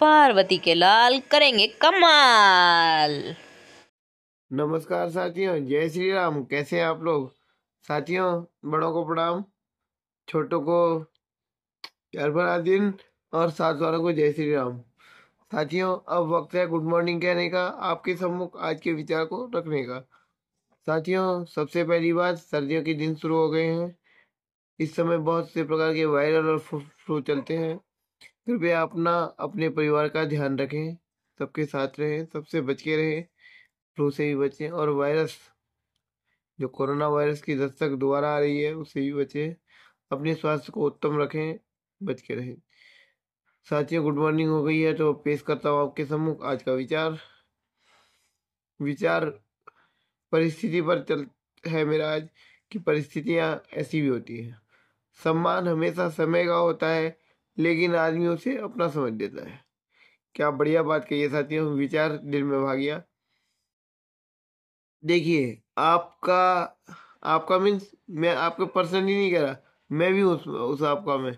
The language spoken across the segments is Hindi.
पार्वती के लाल करेंगे कमाल नमस्कार साथियों जय श्री राम कैसे आप लोग साथियों बड़ों को प्रणाम छोटों को चार बड़ा दिन और सात वालों को जय श्री राम साथियों अब वक्त है गुड मॉर्निंग कहने का आपके सम्मुख आज के विचार को रखने का साथियों सबसे पहली बात सर्दियों के दिन शुरू हो गए हैं इस समय बहुत से प्रकार के वायरल और फ्लू चलते हैं कृपया अपना अपने परिवार का ध्यान रखें सबके साथ रहें सबसे बच के रहें फ्लू से भी बचें और वायरस जो कोरोना वायरस की दस्तक दोबारा आ रही है उससे भी बचें अपने स्वास्थ्य को उत्तम रखें बच के रहें साथियों गुड मॉर्निंग हो गई है तो पेश करता हूँ आपके सम्मुख आज का विचार विचार परिस्थिति पर चल है मेरा आज कि परिस्थितियाँ ऐसी भी होती हैं सम्मान हमेशा समय का होता है लेकिन आदमी उसे अपना समझ देता है क्या बढ़िया बात कही है साथियों विचार दिल में भाग गया देखिए आपका आपका मीन्स मैं आपका पर्सन ही नहीं कह रहा मैं भी उस उस आपका में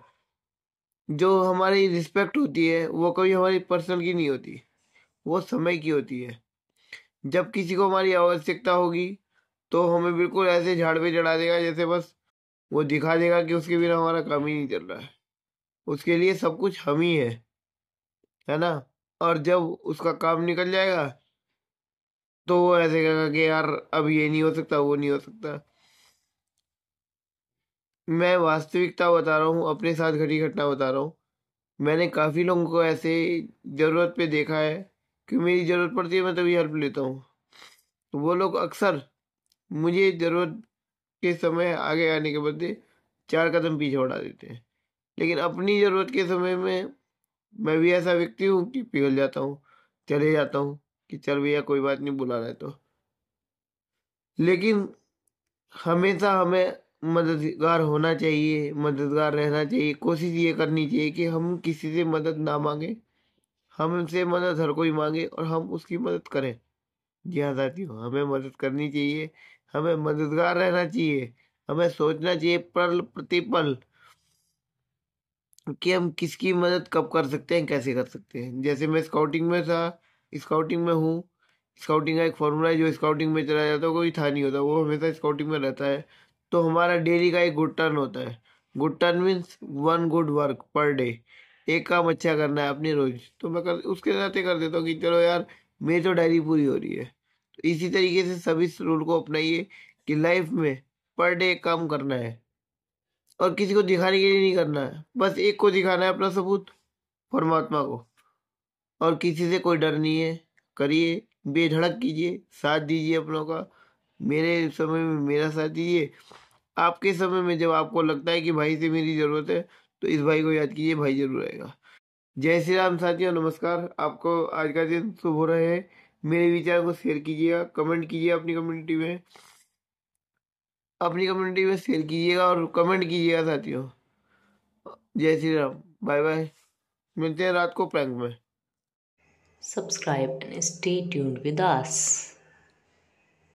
जो हमारी रिस्पेक्ट होती है वो कभी हमारी पर्सन की नहीं होती वो समय की होती है जब किसी को हमारी आवश्यकता होगी तो हमें बिल्कुल ऐसे झाड़ पे चढ़ा देगा जैसे बस वो दिखा देगा कि उसके बिना हमारा काम ही नहीं चल रहा है उसके लिए सब कुछ हम ही है है ना और जब उसका काम निकल जाएगा तो वो ऐसे कहेगा कि यार अब ये नहीं हो सकता वो नहीं हो सकता मैं वास्तविकता बता रहा हूँ अपने साथ घटी घटना बता रहा हूँ मैंने काफ़ी लोगों को ऐसे ज़रूरत पे देखा है कि मेरी ज़रूरत पड़ती है मैं तभी हेल्प लेता हूँ तो वो लोग अक्सर मुझे ज़रूरत के समय आगे आने के बदले चार कदम पीछे उड़ा देते हैं लेकिन अपनी ज़रूरत के समय में मैं भी ऐसा व्यक्ति हूँ कि पिघल जाता हूँ चले जाता हूँ कि चल भैया कोई बात नहीं बुला रहे तो लेकिन हमेशा हमें मददगार होना चाहिए मददगार रहना चाहिए कोशिश ये करनी चाहिए कि हम किसी से मदद ना मांगे हमसे मदद हर कोई मांगे और हम उसकी मदद करें जी हाँ साथियों हमें मदद करनी चाहिए हमें मददगार रहना चाहिए हमें सोचना चाहिए पल प्रतिपल कि हम किसकी मदद कब कर सकते हैं कैसे कर सकते हैं जैसे मैं स्काउटिंग में था स्काउटिंग में हूँ स्काउटिंग का एक फॉर्मूला है जो स्काउटिंग में चला जाता है कोई था नहीं होता वो हमेशा स्काउटिंग में रहता है तो हमारा डेली का एक गुड टर्न होता है good turn means one good work per day एक काम अच्छा करना है अपनी रोज तो मैं कर उसके साथ ही कर देता हूँ कि चलो यार मेरी तो डायरी पूरी हो रही है तो इसी तरीके से सभी इस रूल को अपनाइए कि लाइफ में पर डे काम करना है और किसी को दिखाने के लिए नहीं करना है बस एक को दिखाना है अपना सबूत परमात्मा को और किसी से कोई डर नहीं है करिए बेधड़क कीजिए साथ दीजिए अपनों का मेरे समय में मेरा साथ दीजिए आपके समय में जब आपको लगता है कि भाई से मेरी ज़रूरत है तो इस भाई को याद कीजिए भाई जरूर आएगा जय श्री राम साथियों नमस्कार आपको आज का दिन शुभ हो रहा है मेरे विचार को शेयर कीजिएगा कमेंट कीजिए अपनी कम्युनिटी में अपनी कम्युनिटी में शेयर कीजिएगा और कमेंट कीजिएगा साथियों जय श्री राम बाय बाय मिलते हैं रात को प्रैंक में subscribe and stay tuned with us